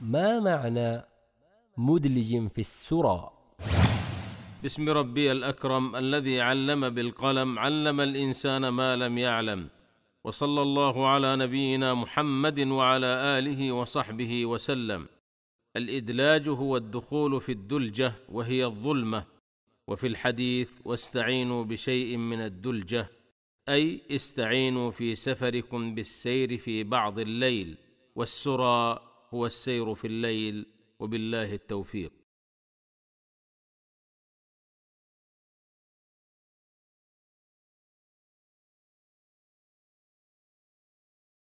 ما معنى مدلج في السرى بسم ربي الاكرم الذي علم بالقلم علم الانسان ما لم يعلم وصلى الله على نبينا محمد وعلى اله وصحبه وسلم الادلاج هو الدخول في الدلجه وهي الظلمه وفي الحديث واستعينوا بشيء من الدلجه اي استعينوا في سفركم بالسير في بعض الليل والسرى هو السير في الليل وبالله التوفيق